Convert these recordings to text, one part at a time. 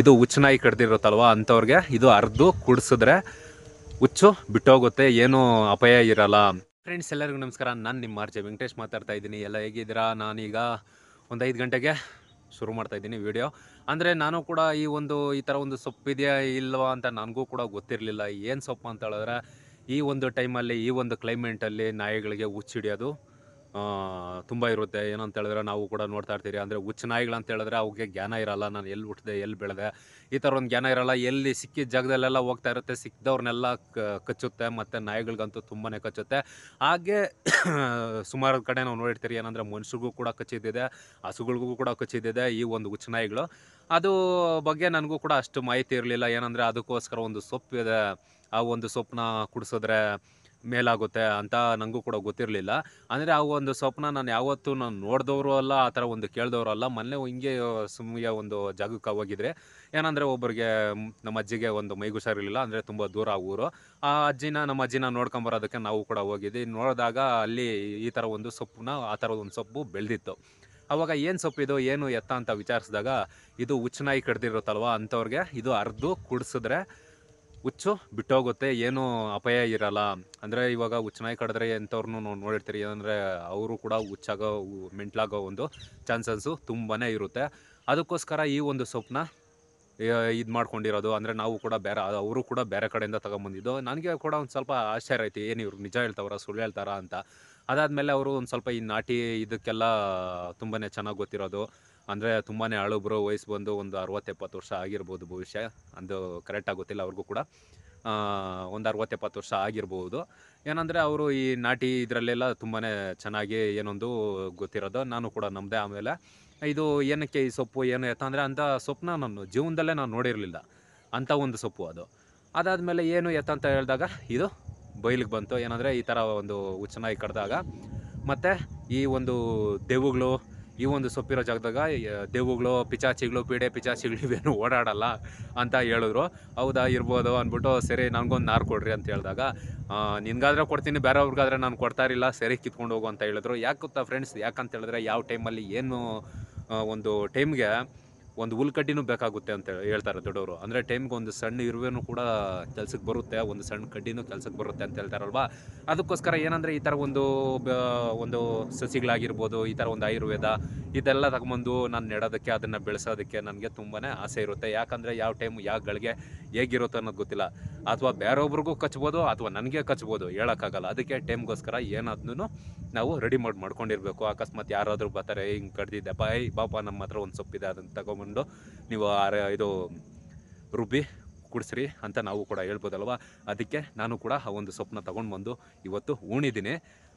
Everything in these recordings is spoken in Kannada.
ಇದು ಹುಚ್ಚನಾಯಿ ಕಡ್ದಿರುತ್ತಲ್ವ ಅಂಥವ್ರಿಗೆ ಇದು ಅರ್ದು ಕುಡಿಸಿದ್ರೆ ಹುಚ್ಚು ಬಿಟ್ಟೋಗುತ್ತೆ ಏನು ಅಪಾಯ ಇರಲ್ಲ ಫ್ರೆಂಡ್ಸ್ ಎಲ್ಲರಿಗೂ ನಮಸ್ಕಾರ ನಾನು ನಿಮ್ಮ ಆರ್ಜೆ ವೆಂಕಟೇಶ್ ಮಾತಾಡ್ತಾ ಇದ್ದೀನಿ ಎಲ್ಲ ಹೇಗಿದ್ದೀರಾ ನಾನೀಗ ಒಂದು ಐದು ಗಂಟೆಗೆ ಶುರು ಮಾಡ್ತಾ ಇದ್ದೀನಿ ವಿಡಿಯೋ ಅಂದರೆ ನಾನು ಕೂಡ ಈ ಒಂದು ಈ ಥರ ಒಂದು ಇದೆಯಾ ಇಲ್ವಾ ಅಂತ ನನಗೂ ಕೂಡ ಗೊತ್ತಿರಲಿಲ್ಲ ಏನು ಸೊಪ್ಪು ಅಂತ ಹೇಳಿದ್ರೆ ಈ ಒಂದು ಟೈಮಲ್ಲಿ ಈ ಒಂದು ಕ್ಲೈಮೇಟಲ್ಲಿ ನಾಯಿಗಳಿಗೆ ಹುಚ್ಚಿಡಿಯೋದು ತುಂಬ ಇರುತ್ತೆ ಏನಂತ ಹೇಳಿದ್ರೆ ನಾವು ಕೂಡ ನೋಡ್ತಾ ಇರ್ತೀರಿ ಅಂದರೆ ಹುಚ್ಚು ನಾಯಿಗಳಂತ ಹೇಳಿದ್ರೆ ಅವಕ್ಕೆ ಜ್ಞಾನ ಇರಲ್ಲ ನಾನು ಎಲ್ಲಿ ಹುಟ್ಟಿದೆ ಎಲ್ಲಿ ಬೆಳೆದೆ ಈ ಥರ ಒಂದು ಜ್ಞಾನ ಇರಲ್ಲ ಎಲ್ಲಿ ಸಿಕ್ಕಿದ ಜಾಗದಲ್ಲೆಲ್ಲ ಹೋಗ್ತಾ ಇರುತ್ತೆ ಸಿಕ್ಕಿದವ್ರನ್ನೆಲ್ಲ ಕಚ್ಚುತ್ತೆ ಮತ್ತು ನಾಯಿಗಳಿಗಂತೂ ತುಂಬಾ ಕಚ್ಚುತ್ತೆ ಹಾಗೆ ಸುಮಾರು ಕಡೆ ನಾವು ನೋಡಿರ್ತೀರಿ ಏನಂದರೆ ಮನುಷ್ಯರಿಗೂ ಕೂಡ ಕಚ್ಚಿದ್ದಿದೆ ಹಸುಗಳಿಗೂ ಕೂಡ ಕಚ್ಚಿದ್ದಿದೆ ಈ ಒಂದು ಹುಚ್ಚು ನಾಯಿಗಳು ಅದು ಬಗ್ಗೆ ನನಗೂ ಕೂಡ ಅಷ್ಟು ಮಾಹಿತಿ ಇರಲಿಲ್ಲ ಏನಂದರೆ ಅದಕ್ಕೋಸ್ಕರ ಒಂದು ಸೊಪ್ಪಿದೆ ಆ ಒಂದು ಸೊಪ್ಪನ್ನ ಕುಡಿಸಿದ್ರೆ ಮೇಲಾಗುತ್ತೆ ಅಂತ ನನಗೂ ಕೂಡ ಗೊತ್ತಿರಲಿಲ್ಲ ಅಂದರೆ ಆ ಒಂದು ಸ್ವಪ್ನ ನಾನು ಯಾವತ್ತೂ ನಾನು ನೋಡಿದವರು ಅಲ್ಲ ಆ ಥರ ಒಂದು ಕೇಳಿದವರು ಅಲ್ಲ ಮೊನ್ನೆ ಹಿಂಗೆ ಸುಮ್ಮನೆ ಒಂದು ಜಾಗಕ್ಕೆ ಹೋಗಿದ್ರೆ ಏನಂದರೆ ಒಬ್ಬರಿಗೆ ನಮ್ಮ ಅಜ್ಜಿಗೆ ಒಂದು ಇರಲಿಲ್ಲ ಅಂದರೆ ತುಂಬ ದೂರ ಆ ಊರು ಆ ಅಜ್ಜಿನ ನಮ್ಮ ಅಜ್ಜಿನ ನೋಡ್ಕೊಂಬರೋದಕ್ಕೆ ನಾವು ಕೂಡ ಹೋಗಿದ್ವಿ ನೋಡಿದಾಗ ಅಲ್ಲಿ ಈ ಥರ ಒಂದು ಸೊಪ್ಪನ್ನ ಆ ಥರ ಒಂದು ಸೊಪ್ಪು ಬೆಳೆದಿತ್ತು ಅವಾಗ ಏನು ಸೊಪ್ಪಿದು ಏನು ಎತ್ತ ಅಂತ ವಿಚಾರಿಸಿದಾಗ ಇದು ಹುಚ್ಚನಾಯಿ ಕಡ್ದಿರುತ್ತಲ್ವ ಅಂಥವ್ರಿಗೆ ಇದು ಅರ್ದು ಕುಡಿಸಿದ್ರೆ ಹುಚ್ಚು ಬಿಟ್ಟೋಗುತ್ತೆ ಏನೂ ಅಪಾಯ ಇರಲ್ಲ ಅಂದರೆ ಇವಾಗ ನಾಯಿ ಕಡಿದ್ರೆ ಎಂಥವ್ರನ್ನೂ ನೋಡಿರ್ತೀರಿ ಏನಂದರೆ ಅವರು ಕೂಡ ಹುಚ್ಚಾಗೋ ಮೆಂಟ್ಲಾಗೋ ಒಂದು ಚಾನ್ಸಸ್ಸು ತುಂಬಾ ಇರುತ್ತೆ ಅದಕ್ಕೋಸ್ಕರ ಈ ಒಂದು ಸೊಪ್ಪನ್ನ ಇದು ಮಾಡ್ಕೊಂಡಿರೋದು ಅಂದರೆ ನಾವು ಕೂಡ ಬೇರೆ ಅವರು ಕೂಡ ಬೇರೆ ಕಡೆಯಿಂದ ತಗೊಂಬಂದಿದ್ದು ನನಗೆ ಕೂಡ ಒಂದು ಸ್ವಲ್ಪ ಆಶ್ಚರ್ಯ ಐತಿ ಏನು ಇವ್ರು ನಿಜ ಹೇಳ್ತಾವ್ರ ಸುಳ್ಳು ಹೇಳ್ತಾರ ಅಂತ ಅದಾದಮೇಲೆ ಅವರು ಒಂದು ಸ್ವಲ್ಪ ಈ ನಾಟಿ ಇದಕ್ಕೆಲ್ಲ ತುಂಬಾ ಚೆನ್ನಾಗಿ ಗೊತ್ತಿರೋದು ಅಂದರೆ ತುಂಬಾ ಹಳುಬ್ರು ವಯಸ್ಸು ಬಂದು ಒಂದು ಅರವತ್ತೆಪ್ಪತ್ತು ವರ್ಷ ಆಗಿರ್ಬೋದು ಭವಿಷ್ಯ ಅಂದು ಕರೆಕ್ಟಾಗಿ ಗೊತ್ತಿಲ್ಲ ಅವ್ರಿಗೂ ಕೂಡ ಒಂದು ಅರವತ್ತೆಪ್ಪತ್ತು ವರ್ಷ ಆಗಿರ್ಬೋದು ಏನಂದರೆ ಅವರು ಈ ನಾಟಿ ಇದರಲ್ಲೆಲ್ಲ ತುಂಬಾ ಚೆನ್ನಾಗಿ ಏನೊಂದು ಗೊತ್ತಿರೋದು ನಾನು ಕೂಡ ನಮ್ಮದೇ ಆಮೇಲೆ ಇದು ಏನಕ್ಕೆ ಈ ಸೊಪ್ಪು ಏನು ಎತ್ತಂದರೆ ಅಂಥ ಸೊಪ್ಪನ್ನ ನಾನು ಜೀವನದಲ್ಲೇ ನಾನು ನೋಡಿರಲಿಲ್ಲ ಅಂಥ ಒಂದು ಸೊಪ್ಪು ಅದು ಅದಾದಮೇಲೆ ಏನು ಎತ್ತ ಅಂತ ಹೇಳಿದಾಗ ಇದು ಬಯಲಿಗೆ ಬಂತು ಏನಂದರೆ ಈ ಥರ ಒಂದು ಉಚ್ಚನಾಯಿ ಕಡ್ದಾಗ ಮತ್ತು ಈ ಒಂದು ದೆವುಗಳು ಈ ಒಂದು ಸೊಪ್ಪಿರೋ ಜಾಗದಾಗ ದೇವುಗಳು ಪಿಚಾಚಿಗಳು ಪೀಡೆ ಪಿಚಾಚಿಗಳು ಇವೇನು ಓಡಾಡಲ್ಲ ಅಂತ ಹೇಳಿದ್ರು ಹೌದಾ ಇರ್ಬೋದು ಅಂದ್ಬಿಟ್ಟು ಸರಿ ನನಗೊಂದು ನಾರು ಕೊಡ್ರಿ ಅಂತ ಹೇಳಿದಾಗ ನಿನ್ಗಾದ್ರೆ ಕೊಡ್ತೀನಿ ಬೇರೆಯವ್ರಿಗಾದ್ರೆ ನಾನು ಕೊಡ್ತಾ ಇರಲಿಲ್ಲ ಸರಿ ಕಿತ್ಕೊಂಡು ಹೋಗು ಅಂತ ಹೇಳಿದ್ರು ಯಾಕೆ ಗೊತ್ತಾ ಫ್ರೆಂಡ್ಸ್ ಯಾಕಂತ ಹೇಳಿದ್ರೆ ಯಾವ ಟೈಮಲ್ಲಿ ಏನು ಒಂದು ಟೈಮ್ಗೆ ಒಂದು ಹುಲ್ಕಡ್ಡಿನೂ ಬೇಕಾಗುತ್ತೆ ಅಂತ ಹೇಳ್ತಾರೆ ದೊಡ್ಡವರು ಅಂದರೆ ಟೈಮ್ಗೆ ಒಂದು ಸಣ್ಣ ಇರುವೆನೂ ಕೂಡ ಕೆಲಸಕ್ಕೆ ಬರುತ್ತೆ ಒಂದು ಸಣ್ಣ ಕಡ್ಡಿನೂ ಕೆಲಸಕ್ಕೆ ಬರುತ್ತೆ ಅಂತ ಹೇಳ್ತಾರಲ್ವಾ ಅದಕ್ಕೋಸ್ಕರ ಏನಂದರೆ ಈ ಥರ ಒಂದು ಒಂದು ಸಸಿಗಳಾಗಿರ್ಬೋದು ಈ ಥರ ಒಂದು ಆಯುರ್ವೇದ ಇದೆಲ್ಲ ತಗೊಂಬಂದು ನಾನು ನೆಡೋದಕ್ಕೆ ಅದನ್ನು ಬೆಳೆಸೋದಕ್ಕೆ ನನಗೆ ತುಂಬಾ ಆಸೆ ಇರುತ್ತೆ ಯಾಕಂದರೆ ಯಾವ ಟೈಮ್ ಯಾವ ಗಳಿಗೆ ಹೇಗಿರುತ್ತೆ ಅನ್ನೋದು ಗೊತ್ತಿಲ್ಲ ಅಥವಾ ಬೇರೊಬ್ರಿಗೂ ಕಚ್ಬೋದು ಅಥವಾ ನನಗೆ ಕಚ್ಬೋದು ಹೇಳೋಕ್ಕಾಗಲ್ಲ ಅದಕ್ಕೆ ಟೈಮ್ಗೋಸ್ಕರ ಏನಾದ್ರೂ ನಾವು ರೆಡಿ ಮಾಡಿ ಮಾಡ್ಕೊಂಡಿರಬೇಕು ಅಕಸ್ಮಾತ್ ಯಾರಾದರೂ ಬರ್ತಾರೆ ಹಿಂಗೆ ಕಡ್ದಿದ್ದೆ ಬಾ ಬಾಪ ನಮ್ಮ ಹತ್ರ ಒಂದು ಸೊಪ್ಪಿದೆ ಅದನ್ನು ತಗೊಂಬ ತೊಗೊಂಡು ನೀವು ಇದು ರುಬ್ಬಿ ಕುಡಿಸ್ರಿ ಅಂತ ನಾವು ಕೂಡ ಹೇಳ್ಬೋದಲ್ವ ಅದಕ್ಕೆ ನಾನು ಕೂಡ ಆ ಒಂದು ಸೊಪ್ಪನ್ನ ತೊಗೊಂಡು ಬಂದು ಇವತ್ತು ಉಣಿದ್ದೀನಿ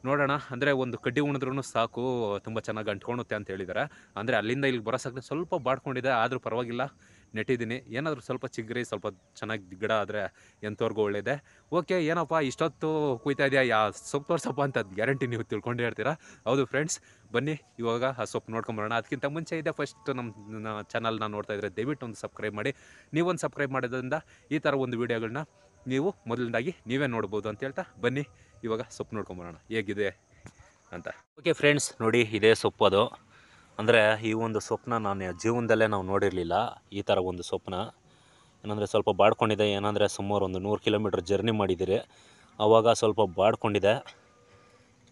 ನೋಡೋಣ ಅಂದರೆ ಒಂದು ಕಡ್ಡಿ ಉಣಿದ್ರೂ ಸಾಕು ತುಂಬ ಚೆನ್ನಾಗಿ ಅಂಟ್ಕೊಳುತ್ತೆ ಅಂತ ಹೇಳಿದ್ದಾರೆ ಅಂದರೆ ಅಲ್ಲಿಂದ ಇಲ್ಲಿ ಬರೋಸಕ್ಕೆ ಸ್ವಲ್ಪ ಬಾಡ್ಕೊಂಡಿದೆ ಆದರೂ ಪರವಾಗಿಲ್ಲ ನೆಟ್ಟಿದ್ದೀನಿ ಏನಾದರೂ ಸ್ವಲ್ಪ ಚಿಗ್ರಿ ಸ್ವಲ್ಪ ಚೆನ್ನಾಗಿ ಗಿಡ ಆದರೆ ಎಂಥವ್ರಿಗೂ ಒಳ್ಳೆಯದೆ ಓಕೆ ಏನಪ್ಪ ಇಷ್ಟೊತ್ತು ಕುಯ್ತಾ ಇದೆಯಾ ಯಾ ಸೊಪ್ಪು ತೋರ್ಸಪ್ಪ ಅಂತ ಗ್ಯಾರಂಟಿ ನೀವು ತಿಳ್ಕೊಂಡು ಹೇಳ್ತೀರಾ ಹೌದು ಫ್ರೆಂಡ್ಸ್ ಬನ್ನಿ ಇವಾಗ ಆ ಸೊಪ್ಪು ನೋಡ್ಕೊಂಬರೋಣ ಅದಕ್ಕಿಂತ ಮುಂಚೆ ಇದೆ ಫಸ್ಟ್ ನಮ್ಮ ಚಾನಲ್ನ ನೋಡ್ತಾ ಇದ್ದರೆ ದಯವಿಟ್ಟು ಒಂದು ಸಬ್ಸ್ಕ್ರೈಬ್ ಮಾಡಿ ನೀವೊಂದು ಸಬ್ಸ್ಕ್ರೈಬ್ ಮಾಡೋದ್ರಿಂದ ಈ ಥರ ಒಂದು ವೀಡಿಯೋಗಳನ್ನ ನೀವು ಮೊದಲನೇದಾಗಿ ನೀವೇ ನೋಡ್ಬೋದು ಅಂತ ಹೇಳ್ತಾ ಬನ್ನಿ ಇವಾಗ ಸೊಪ್ಪು ನೋಡ್ಕೊಂಬರೋಣ ಹೇಗಿದೆ ಅಂತ ಓಕೆ ಫ್ರೆಂಡ್ಸ್ ನೋಡಿ ಇದೇ ಸೊಪ್ಪು ಅದು ಅಂದರೆ ಈ ಒಂದು ಸ್ವಪ್ನ ನಾನು ಜೀವನದಲ್ಲೇ ನಾವು ನೋಡಿರಲಿಲ್ಲ ಈ ಥರ ಒಂದು ಸ್ವಪ್ನ ಏನಂದರೆ ಸ್ವಲ್ಪ ಬಾಡ್ಕೊಂಡಿದೆ ಏನಂದರೆ ಸುಮಾರು ಒಂದು ನೂರು ಕಿಲೋಮೀಟ್ರ್ ಜರ್ನಿ ಮಾಡಿದ್ದೀರಿ ಆವಾಗ ಸ್ವಲ್ಪ ಬಾಡ್ಕೊಂಡಿದೆ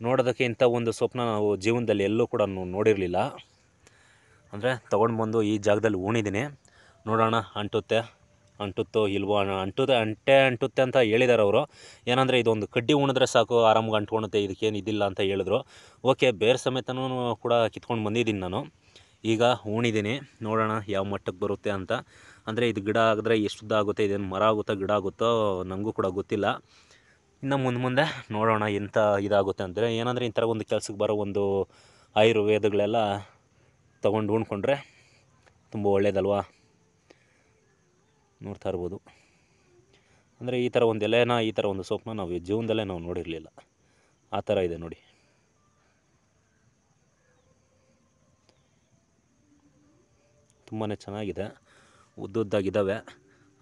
ನೋಡೋದಕ್ಕೆ ಇಂಥ ಒಂದು ಸ್ವಪ್ನ ನಾವು ಜೀವನದಲ್ಲಿ ಎಲ್ಲೂ ಕೂಡ ನೋಡಿರಲಿಲ್ಲ ಅಂದರೆ ತೊಗೊಂಡು ಬಂದು ಈ ಜಾಗದಲ್ಲಿ ಉಣಿದ್ದೀನಿ ನೋಡೋಣ ಅಂಟುತ್ತೆ ಅಂಟುತ್ತೋ ಇಲ್ವೋ ಅಂಟುತ್ತೆ ಅಂಟೆ ಅಂಟುತ್ತೆ ಅಂತ ಹೇಳಿದ್ದಾರೆ ಅವರು ಏನಂದರೆ ಇದೊಂದು ಕಡ್ಡಿ ಉಣಿದ್ರೆ ಸಾಕು ಆರಾಮಾಗಿ ಅಂಟ್ಕೊಳುತ್ತೆ ಇದಕ್ಕೇನು ಇದಿಲ್ಲ ಅಂತ ಹೇಳಿದ್ರು ಓಕೆ ಬೇರೆ ಸಮೇತನೂ ಕೂಡ ಕಿತ್ಕೊಂಡು ಬಂದಿದ್ದೀನಿ ನಾನು ಈಗ ಉಣಿದ್ದೀನಿ ನೋಡೋಣ ಯಾವ ಮಟ್ಟಕ್ಕೆ ಬರುತ್ತೆ ಅಂತ ಅಂದರೆ ಇದು ಗಿಡ ಆಗಿದ್ರೆ ಎಷ್ಟು ಆಗುತ್ತೆ ಇದೇನು ಮರ ಆಗುತ್ತೋ ಗಿಡ ಆಗುತ್ತೋ ನನಗೂ ಕೂಡ ಗೊತ್ತಿಲ್ಲ ಇನ್ನು ಮುಂದೆ ಮುಂದೆ ನೋಡೋಣ ಎಂಥ ಇದಾಗುತ್ತೆ ಅಂದರೆ ಏನಂದರೆ ಈ ಒಂದು ಕೆಲಸಕ್ಕೆ ಬರೋ ಒಂದು ಆಯುರ್ವೇದಗಳೆಲ್ಲ ತೊಗೊಂಡು ಉಣ್ಕೊಂಡ್ರೆ ತುಂಬ ಒಳ್ಳೇದಲ್ವಾ ನೋಡ್ತಾ ಇರ್ಬೋದು ಅಂದರೆ ಈ ಥರ ಒಂದು ಎಲೆನ ಈ ಥರ ಒಂದು ಸೊಪ್ಪನ್ನ ನಾವು ಜೀವನದಲ್ಲೇ ನಾವು ನೋಡಿರಲಿಲ್ಲ ಆ ಥರ ಇದೆ ನೋಡಿ ತುಂಬಾ ಚೆನ್ನಾಗಿದೆ ಉದ್ದುದ್ದಾಗಿದ್ದಾವೆ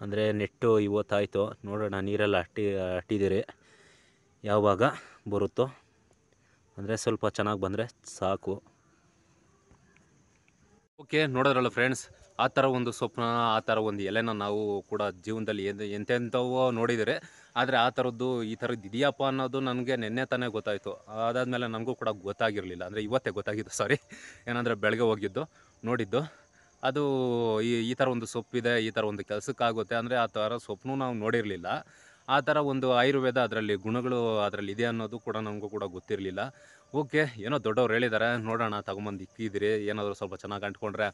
ಅಂದರೆ ನೆಟ್ಟು ಇವತ್ತಾಯಿತು ನೋಡೋಣ ನೀರೆಲ್ಲ ಅಟ್ಟಿ ಅಟ್ಟಿದ್ದೀರಿ ಯಾವಾಗ ಬರುತ್ತೋ ಅಂದರೆ ಸ್ವಲ್ಪ ಚೆನ್ನಾಗಿ ಬಂದರೆ ಸಾಕು ಓಕೆ ನೋಡೋದ್ರಲ್ಲ ಫ್ರೆಂಡ್ಸ್ ಆ ಥರ ಒಂದು ಸ್ವಪ್ನ ಆ ಥರ ಒಂದು ಎಲೆನ ನಾವು ಕೂಡ ಜೀವನದಲ್ಲಿ ಎಂತೆಂಥವೋ ನೋಡಿದರೆ ಆದರೆ ಆ ಥರದ್ದು ಈ ಥರದ್ದು ಇದೆಯಪ್ಪ ಅನ್ನೋದು ನನಗೆ ನೆನ್ನೆ ತಾನೇ ಗೊತ್ತಾಯಿತು ಅದಾದಮೇಲೆ ನನಗೂ ಕೂಡ ಗೊತ್ತಾಗಿರಲಿಲ್ಲ ಅಂದರೆ ಇವತ್ತೇ ಗೊತ್ತಾಗಿದ್ದು ಸಾರಿ ಏನಂದರೆ ಬೆಳಗ್ಗೆ ಹೋಗಿದ್ದು ನೋಡಿದ್ದು ಅದು ಈ ಈ ಥರ ಒಂದು ಸೊಪ್ಪಿದೆ ಈ ಥರ ಒಂದು ಕೆಲಸಕ್ಕಾಗುತ್ತೆ ಅಂದರೆ ಆ ಥರ ಸೊಪ್ಪು ನಾವು ನೋಡಿರಲಿಲ್ಲ ಆ ಥರ ಒಂದು ಆಯುರ್ವೇದ ಅದರಲ್ಲಿ ಗುಣಗಳು ಅದರಲ್ಲಿ ಇದೆ ಅನ್ನೋದು ಕೂಡ ನಮಗೂ ಕೂಡ ಗೊತ್ತಿರಲಿಲ್ಲ ಓಕೆ ಏನೋ ದೊಡ್ಡವ್ರು ಹೇಳಿದ್ದಾರೆ ನೋಡೋಣ ತಗೊಂಬಂದು ಇಕ್ಕಿದಿರಿ ಏನಾದರೂ ಸ್ವಲ್ಪ ಚೆನ್ನಾಗಿ ಅಂಟ್ಕೊಂಡ್ರೆ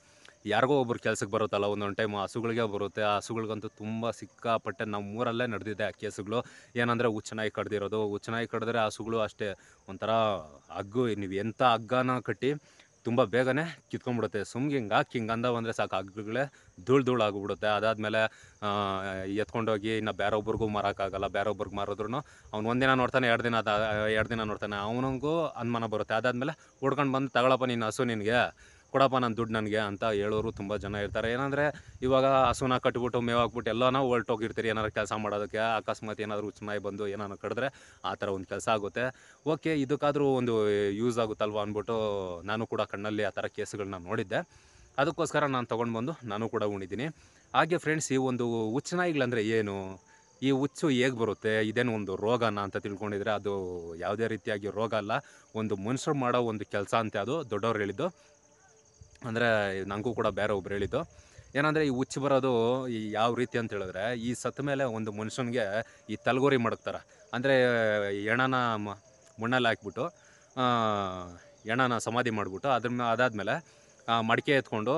ಯಾರಿಗೋ ಒಬ್ರು ಕೆಲಸಕ್ಕೆ ಬರುತ್ತಲ್ಲ ಒಂದೊಂದು ಟೈಮ್ ಹಸುಗಳಿಗೆ ಬರುತ್ತೆ ಆ ಹಸುಗಳಿಗಂತೂ ತುಂಬ ಸಿಕ್ಕಾಪಟ್ಟೆ ನಮ್ಮ ಊರಲ್ಲೇ ನಡೆದಿದೆ ಆ ಕೇಸುಗಳು ಏನಂದರೆ ಹುಚ್ಚನಾಯಿ ಕಡ್ದಿರೋದು ಹುಚ್ಚನಾಯಿ ಕಡಿದ್ರೆ ಹಸುಗಳು ಅಷ್ಟೇ ಒಂಥರ ಹಗ್ಗು ನೀವು ಎಂಥ ಹಗ್ಗನ ಕಟ್ಟಿ ತುಂಬ ಬೇಗನೆ ಕಿತ್ಕೊಂಡ್ಬಿಡುತ್ತೆ ಸುಮ್ಗೆ ಹಿಂಗೆ ಹಾಕಿ ಹಿಂಗೆ ಅಂದ ಬಂದರೆ ಸಾಕು ಹಗ್ಗಗಳೇ ಧೂಳು ಧೂಳು ಆಗಿಬಿಡುತ್ತೆ ಅದಾದಮೇಲೆ ಎತ್ಕೊಂಡೋಗಿ ಇನ್ನು ಬೇರೊಬ್ರಿಗೂ ಮಾರೋಕ್ಕಾಗಲ್ಲ ಒಬ್ರಿಗೆ ಮಾರಿದ್ರು ಅವ್ನು ಒಂದಿನ ನೋಡ್ತಾನೆ ಎರಡು ದಿನ ಅದ ಎರಡು ದಿನ ನೋಡ್ತಾನೆ ಅವನಿಗೂ ಅನುಮಾನ ಬರುತ್ತೆ ಅದಾದಮೇಲೆ ಹುಡ್ಕೊಂಡು ಬಂದು ತಗೊಳಪ್ಪ ನಿನ್ನ ಹಸು ನಿನಗೆ ಕೊಡಪ್ಪ ನನ್ನ ದುಡ್ಡು ನನಗೆ ಅಂತ ಹೇಳೋರು ತುಂಬ ಜನ ಇರ್ತಾರೆ ಏನಂದರೆ ಇವಾಗ ಹಸುನ ಕಟ್ಬಿಟ್ಟು ಹಾಕ್ಬಿಟ್ಟು ಎಲ್ಲನೂ ಹೊಲ್ಟೋಗಿರ್ತೀರಿ ಏನಾದ್ರು ಕೆಲಸ ಮಾಡೋದಕ್ಕೆ ಅಕಸ್ಮಾತ್ ಏನಾದರೂ ಉಚ್ಚನಾಯಿ ಬಂದು ಏನಾರು ಕಡಿದ್ರೆ ಆ ಥರ ಒಂದು ಕೆಲಸ ಆಗುತ್ತೆ ಓಕೆ ಇದಕ್ಕಾದರೂ ಒಂದು ಯೂಸ್ ಆಗುತ್ತಲ್ವ ಅಂದ್ಬಿಟ್ಟು ನಾನು ಕೂಡ ಕಣ್ಣಲ್ಲಿ ಆ ಥರ ಕೇಸುಗಳನ್ನ ನೋಡಿದ್ದೆ ಅದಕ್ಕೋಸ್ಕರ ನಾನು ತೊಗೊಂಡು ಬಂದು ನಾನು ಕೂಡ ಉಣಿದ್ದೀನಿ ಹಾಗೆ ಫ್ರೆಂಡ್ಸ್ ಈ ಒಂದು ಹುಚ್ಚನಾಯಿಗಳಂದರೆ ಏನು ಈ ಹುಚ್ಚು ಹೇಗೆ ಬರುತ್ತೆ ಇದೇನು ಒಂದು ರೋಗನ ಅಂತ ತಿಳ್ಕೊಂಡಿದ್ರೆ ಅದು ಯಾವುದೇ ರೀತಿಯಾಗಿ ರೋಗ ಅಲ್ಲ ಒಂದು ಮನುಷ್ಯರು ಮಾಡೋ ಒಂದು ಕೆಲಸ ಅಂತೆ ಅದು ದೊಡ್ಡವ್ರು ಹೇಳಿದ್ದು ಅಂದರೆ ನನಗೂ ಕೂಡ ಬೇರೆ ಒಬ್ರು ಹೇಳಿದ್ದು ಏನಂದರೆ ಈ ಹುಚ್ಚು ಬರೋದು ಈ ಯಾವ ರೀತಿ ಅಂತ ಹೇಳಿದ್ರೆ ಈ ಸತ್ತ ಮೇಲೆ ಒಂದು ಮನುಷ್ಯನಿಗೆ ಈ ತಲೆಗೋರಿ ಮಡಗ್ತಾರೆ ಅಂದರೆ ಎಣನ ಮಣ್ಣಲ್ಲಿ ಹಾಕ್ಬಿಟ್ಟು ಎಣನ ಸಮಾಧಿ ಮಾಡಿಬಿಟ್ಟು ಅದ್ರ ಅದಾದಮೇಲೆ ಮಡಿಕೆ ಎತ್ಕೊಂಡು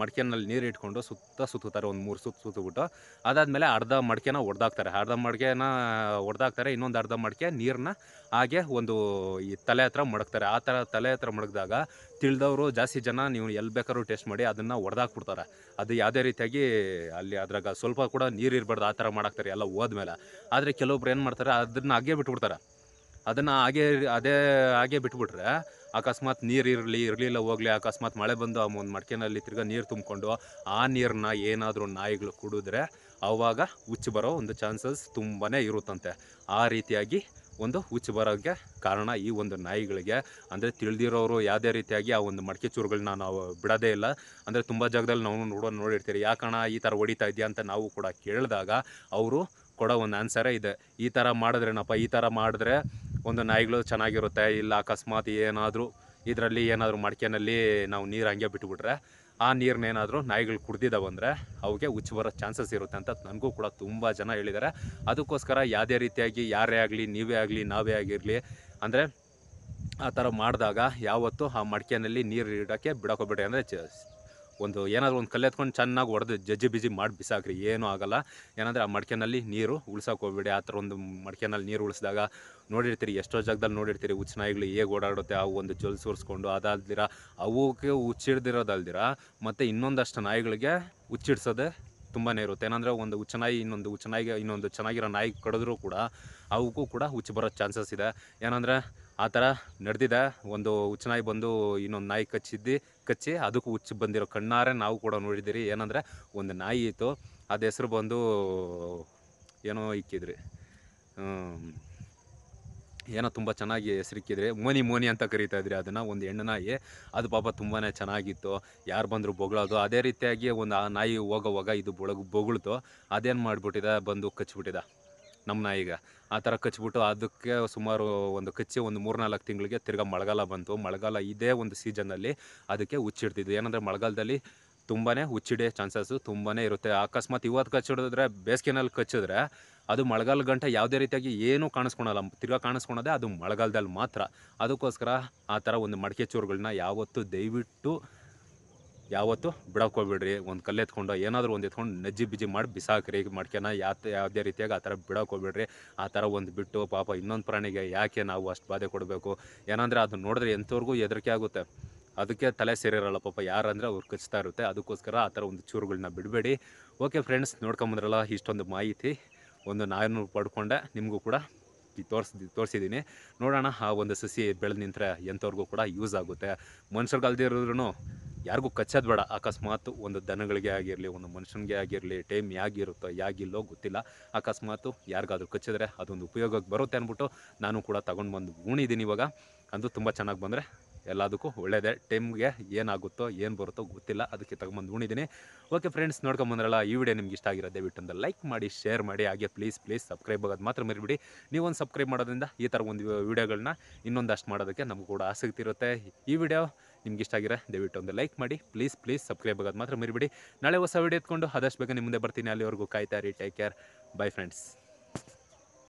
ಮಡಿಕೆನಲ್ಲಿ ನೀರು ಇಟ್ಕೊಂಡು ಸುತ್ತ ಸುತ್ತಾರೆ ಒಂದು ಮೂರು ಸುತ್ತ ಸುತ್ತಬಿಟ್ಟು ಅದಾದಮೇಲೆ ಅರ್ಧ ಮಡಿಕೆನ ಒಡೆದಾಕ್ತಾರೆ ಅರ್ಧ ಮಡಿಕೆನ ಒಡೆದಾಕ್ತಾರೆ ಇನ್ನೊಂದು ಅರ್ಧ ಮಡಿಕೆ ನೀರನ್ನ ಹಾಗೆ ಒಂದು ಈ ತಲೆ ಹತ್ರ ಮಡಗ್ತಾರೆ ಆ ಥರ ತಲೆ ಹತ್ರ ಮಡಗಿದಾಗ ತಿಳಿದವರು ಜಾಸ್ತಿ ಜನ ನೀವು ಎಲ್ಲಿ ಬೇಕಾದ್ರೂ ಟೇಸ್ಟ್ ಮಾಡಿ ಅದನ್ನು ಒಡೆದಾಕ್ಬಿಡ್ತಾರೆ ಅದು ಯಾವುದೇ ರೀತಿಯಾಗಿ ಅಲ್ಲಿ ಅದ್ರಾಗ ಸ್ವಲ್ಪ ಕೂಡ ನೀರು ಇರಬಾರ್ದು ಆ ಥರ ಮಾಡಾಕ್ತಾರೆ ಎಲ್ಲ ಹೋದ್ಮೇಲೆ ಆದರೆ ಕೆಲವೊಬ್ರು ಏನು ಮಾಡ್ತಾರೆ ಅದನ್ನು ಹಾಗೆ ಬಿಟ್ಬಿಡ್ತಾರೆ ಅದನ್ನು ಹಾಗೆ ಅದೇ ಹಾಗೆ ಬಿಟ್ಬಿಟ್ರೆ ಅಕಸ್ಮಾತ್ ನೀರು ಇರಲಿ ಇರಲಿಲ್ಲ ಹೋಗಲಿ ಅಕಸ್ಮಾತ್ ಮಳೆ ಬಂದು ಆ ಒಂದು ಮಡ್ಕೆನಲ್ಲಿ ತಿರ್ಗಾ ನೀರು ತುಂಬಿಕೊಂಡು ಆ ನೀರನ್ನ ಏನಾದರೂ ನಾಯಿಗಳು ಕುಡಿದ್ರೆ ಆವಾಗ ಹುಚ್ಚು ಬರೋ ಒಂದು ಚಾನ್ಸಸ್ ತುಂಬಾ ಇರುತ್ತಂತೆ ಆ ರೀತಿಯಾಗಿ ಒಂದು ಹುಚ್ಚು ಬರೋಕ್ಕೆ ಕಾರಣ ಈ ಒಂದು ನಾಯಿಗಳಿಗೆ ಅಂದರೆ ತಿಳಿದಿರೋರು ಯಾವುದೇ ರೀತಿಯಾಗಿ ಆ ಒಂದು ಮಡಕೆ ಚೂರುಗಳನ್ನ ನಾವು ಬಿಡೋದೇ ಇಲ್ಲ ಅಂದರೆ ತುಂಬ ಜಾಗದಲ್ಲಿ ನಾವು ನೋಡೋ ನೋಡಿರ್ತೀರಿ ಯಾಕಣ ಈ ಥರ ಹೊಡಿತಾ ಇದೆಯಾ ಅಂತ ನಾವು ಕೂಡ ಕೇಳಿದಾಗ ಅವರು ಕೊಡೋ ಒಂದು ಆನ್ಸರೇ ಇದೆ ಈ ಥರ ಮಾಡಿದ್ರೇನಪ್ಪ ಈ ಥರ ಮಾಡಿದ್ರೆ ಒಂದು ನಾಯಿಗಳು ಚೆನ್ನಾಗಿರುತ್ತೆ ಇಲ್ಲ ಅಕಸ್ಮಾತ್ ಏನಾದರೂ ಇದರಲ್ಲಿ ಏನಾದರೂ ಮಡಿಕೆನಲ್ಲಿ ನಾವು ನೀರು ಹಂಗೆ ಬಿಟ್ಟುಬಿಟ್ರೆ ಆ ನೀರನ್ನೇನಾದರೂ ನಾಯಿಗಳು ಕುಡ್ದಿದ್ದಾವೆ ಬಂದರೆ ಅವಕ್ಕೆ ಹುಚ್ಚು ಬರೋ ಚಾನ್ಸಸ್ ಇರುತ್ತೆ ಅಂತ ನನಗೂ ಕೂಡ ತುಂಬ ಜನ ಹೇಳಿದ್ದಾರೆ ಅದಕ್ಕೋಸ್ಕರ ಯಾವುದೇ ರೀತಿಯಾಗಿ ಯಾರೇ ಆಗಲಿ ನೀವೇ ಆಗಲಿ ನಾವೇ ಆಗಿರಲಿ ಅಂದರೆ ಆ ಥರ ಮಾಡಿದಾಗ ಯಾವತ್ತೂ ಆ ಮಡಿಕೆನಲ್ಲಿ ನೀರು ಇಡೋಕ್ಕೆ ಬಿಡಕೋಬೇಡಿ ಅಂದರೆ ಒಂದು ಏನಾದರೂ ಒಂದು ಎತ್ಕೊಂಡು ಚೆನ್ನಾಗಿ ಹೊಡೆದು ಜಜ್ಜಿ ಬಿಜಿ ಮಾಡಿ ಬಿಸಾಕ್ರಿ ಏನೂ ಆಗೋಲ್ಲ ಏನಂದರೆ ಆ ಮಡಿಕೆನಲ್ಲಿ ನೀರು ಉಳ್ಸೋಕೋಗ್ಬಿಡಿ ಹೋಗ್ಬೇಡಿ ಆ ಥರ ಒಂದು ಮಡಿಕೆನಲ್ಲಿ ನೀರು ಉಳಿಸಿದಾಗ ನೋಡಿರ್ತೀರಿ ಎಷ್ಟೋ ಜಾಗದಲ್ಲಿ ನೋಡಿರ್ತೀರಿ ನಾಯಿಗಳು ಹೇಗೆ ಓಡಾಡುತ್ತೆ ಅವು ಒಂದು ಜೊಲ್ ಸುರಿಸ್ಕೊಂಡು ಅದಾಲ್ದಿರ ಅವಕ್ಕೆ ಹುಚ್ಚಿಡ್ದಿರೋದಲ್ದಿರ ಮತ್ತು ಇನ್ನೊಂದಷ್ಟು ನಾಯಿಗಳಿಗೆ ಹುಚ್ಚಿಡ್ಸೋದೆ ತುಂಬಾ ಇರುತ್ತೆ ಏನಂದರೆ ಒಂದು ನಾಯಿ ಇನ್ನೊಂದು ನಾಯಿಗೆ ಇನ್ನೊಂದು ಚೆನ್ನಾಗಿರೋ ನಾಯಿ ಕಡಿದ್ರೂ ಕೂಡ ಅವಕ್ಕೂ ಕೂಡ ಹುಚ್ಚು ಬರೋ ಚಾನ್ಸಸ್ ಇದೆ ಏನಂದರೆ ಆ ಥರ ನಡೆದಿದೆ ಒಂದು ನಾಯಿ ಬಂದು ಇನ್ನೊಂದು ನಾಯಿ ಕಚ್ಚಿದ್ದು ಕಚ್ಚಿ ಅದಕ್ಕೂ ಹುಚ್ಚು ಬಂದಿರೋ ಕಣ್ಣಾರೆ ನಾವು ಕೂಡ ನೋಡಿದ್ದೀರಿ ಏನಂದರೆ ಒಂದು ನಾಯಿ ಇತ್ತು ಅದು ಹೆಸರು ಬಂದು ಏನೋ ಇಕ್ಕಿದ್ರಿ ಏನೋ ತುಂಬ ಚೆನ್ನಾಗಿ ಹೆಸರಿಕ್ಕಿದ್ರಿ ಮೋನಿ ಮೋನಿ ಅಂತ ಕರಿತಾ ಇದ್ರಿ ಅದನ್ನು ಒಂದು ಹೆಣ್ಣು ನಾಯಿ ಅದು ಪಾಪ ತುಂಬಾ ಚೆನ್ನಾಗಿತ್ತು ಯಾರು ಬಂದರೂ ಬೊಗಳೋದು ಅದೇ ರೀತಿಯಾಗಿ ಒಂದು ಆ ನಾಯಿ ಹೋಗೋವಾಗ ಇದು ಬೊಳಗು ಬೊಗಳ್ತು ಅದೇನು ಮಾಡಿಬಿಟ್ಟಿದೆ ಬಂದು ಕಚ್ಚಿಬಿಟ್ಟಿದೆ ನಮ್ಮ ನಾಯಿಗೆ ಆ ಥರ ಕಚ್ಬಿಟ್ಟು ಅದಕ್ಕೆ ಸುಮಾರು ಒಂದು ಕಚ್ಚಿ ಒಂದು ನಾಲ್ಕು ತಿಂಗಳಿಗೆ ತಿರ್ಗಾ ಮಳೆಗಾಲ ಬಂತು ಮಳೆಗಾಲ ಇದೇ ಒಂದು ಸೀಸನಲ್ಲಿ ಅದಕ್ಕೆ ಹುಚ್ಚಿಡ್ತಿದ್ದು ಏನಂದರೆ ಮಳೆಗಾಲದಲ್ಲಿ ತುಂಬಾ ಹುಚ್ಚಿಡೇ ಚಾನ್ಸಸ್ಸು ತುಂಬಾ ಇರುತ್ತೆ ಅಕಸ್ಮಾತ್ ಇವತ್ತು ಕಚ್ಚಿಡಿದ್ರೆ ಬೇಸಿಗೆನಲ್ಲಿ ಕಚ್ಚಿದ್ರೆ ಅದು ಮಳೆಗಾಲ ಗಂಟೆ ಯಾವುದೇ ರೀತಿಯಾಗಿ ಏನೂ ಕಾಣಿಸ್ಕೊಳಲ್ಲ ತಿರ್ಗಾ ಕಾಣಿಸ್ಕೊಳೋದೇ ಅದು ಮಳೆಗಾಲದಲ್ಲಿ ಮಾತ್ರ ಅದಕ್ಕೋಸ್ಕರ ಆ ಥರ ಒಂದು ಮಡಿಕೆ ಚೂರುಗಳನ್ನ ಯಾವತ್ತೂ ದಯವಿಟ್ಟು ಯಾವತ್ತೂ ಬಿಡೋಕೋಗ್ಬಿಡ್ರಿ ಒಂದು ಕಲ್ಲು ಎತ್ಕೊಂಡು ಏನಾದರೂ ಒಂದು ಎತ್ಕೊಂಡು ನಜ್ಜಿ ಬಿಜಿ ಮಾಡಿ ಬಿಸಾಕ್ರಿ ಮಾಡ್ಕೋಣ ಯಾವ ಯಾವುದೇ ರೀತಿಯಾಗಿ ಆ ಥರ ಬಿಡೋಕೋಗ್ಬಿಡ್ರಿ ಆ ಥರ ಒಂದು ಬಿಟ್ಟು ಪಾಪ ಇನ್ನೊಂದು ಪ್ರಾಣಿಗೆ ಯಾಕೆ ನಾವು ಅಷ್ಟು ಬಾಧೆ ಕೊಡಬೇಕು ಏನಂದರೆ ಅದನ್ನ ನೋಡಿದ್ರೆ ಎಂಥವ್ರಿಗೂ ಹೆದರಿಕೆ ಆಗುತ್ತೆ ಅದಕ್ಕೆ ತಲೆ ಸೇರಿರಲ್ಲ ಪಾಪ ಯಾರಂದರೆ ಅವ್ರು ಕಚ್ತಾ ಇರುತ್ತೆ ಅದಕ್ಕೋಸ್ಕರ ಆ ಥರ ಒಂದು ಚೂರುಗಳನ್ನ ಬಿಡಬೇಡಿ ಓಕೆ ಫ್ರೆಂಡ್ಸ್ ನೋಡ್ಕೊಂಬಂದ್ರಲ್ಲ ಇಷ್ಟೊಂದು ಮಾಹಿತಿ ಒಂದು ನಾಯನ್ನು ಪಡ್ಕೊಂಡೆ ನಿಮಗೂ ಕೂಡ ತೋರಿಸ್ದು ತೋರಿಸಿದ್ದೀನಿ ನೋಡೋಣ ಆ ಒಂದು ಸಸಿ ಬೆಳೆದು ನಿಂತರೆ ಎಂಥವ್ರಿಗೂ ಕೂಡ ಯೂಸ್ ಆಗುತ್ತೆ ಮನುಷ್ಯರು ಅಲ್ದಿರೋದ್ರೂ ಯಾರಿಗೂ ಕಚ್ಚೋದು ಬೇಡ ಅಕಸ್ಮಾತ್ ಒಂದು ದನಗಳಿಗೆ ಆಗಿರಲಿ ಒಂದು ಮನುಷ್ಯನಿಗೆ ಆಗಿರಲಿ ಟೈಮ್ ಯಾಗಿರುತ್ತೋ ಯಾಗಿಲ್ಲೋ ಗೊತ್ತಿಲ್ಲ ಅಕಸ್ಮಾತ್ ಯಾರಿಗಾದ್ರೂ ಕಚ್ಚಿದ್ರೆ ಅದೊಂದು ಉಪಯೋಗಕ್ಕೆ ಬರುತ್ತೆ ಅಂದ್ಬಿಟ್ಟು ನಾನು ಕೂಡ ತಗೊಂಡು ಬಂದು ಊಣಿದ್ದೀನಿ ಇವಾಗ ಅದು ತುಂಬ ಚೆನ್ನಾಗಿ ಬಂದರೆ ಎಲ್ಲದಕ್ಕೂ ಒಳ್ಳೆಯದೇ ಟೈಮ್ಗೆ ಏನಾಗುತ್ತೋ ಏನು ಬರುತ್ತೋ ಗೊತ್ತಿಲ್ಲ ಅದಕ್ಕೆ ತಗೊಂಬಂದು ಉಣಿದ್ದೀನಿ ಓಕೆ ಫ್ರೆಂಡ್ಸ್ ನೋಡ್ಕೊಂಬಂದ್ರಲ್ಲ ಈ ವಿಡಿಯೋ ನಿಮ್ಗೆ ಇಷ್ಟ ಆಗಿರೋ ದಯವಿಟ್ಟು ಅಂದ್ರೆ ಲೈಕ್ ಮಾಡಿ ಶೇರ್ ಮಾಡಿ ಹಾಗೆ ಪ್ಲೀಸ್ ಪ್ಲೀಸ್ ಸಬ್ಸ್ಕ್ರೈಬ್ ಆಗೋದು ಮಾತ್ರ ಮರಿಬಿಡಿ ನೀವೊಂದು ಸಬ್ಸ್ಕ್ರೈಬ್ ಮಾಡೋದ್ರಿಂದ ಈ ಥರ ಒಂದು ವಿಡಿಯೋಗಳನ್ನ ಇನ್ನೊಂದಷ್ಟು ಮಾಡೋದಕ್ಕೆ ನಮ್ಗೆ ಕೂಡ ಆಸಕ್ತಿ ಇರುತ್ತೆ ಈ ವಿಡಿಯೋ ನಿಮ್ಗೆ ಇಷ್ಟ ಆಗಿರೋ ದಯವಿಟ್ಟು ಒಂದು ಲೈಕ್ ಮಾಡಿ ಪ್ಲೀಸ್ ಪ್ಲೀಸ್ ಸಬ್ಸ್ಕ್ರೈಬ್ ಆಗೋದು ಮಾತ್ರ ಮರಿಬೇಡಿ ನಾಳೆ ಹೊಸ ವೀಡಿಯೋ ಎತ್ಕೊಂಡು ಆದಷ್ಟು ಬೇಗ ನಿಮ್ಮ ಮುಂದೆ ಬರ್ತೀನಿ ಅಲ್ಲಿವರೆಗೂ ಕಾಯ್ತಾ ರೀ ಟೇಕ್ ಕೇರ್ ಬೈ ಫ್ರೆಂಡ್ಸ್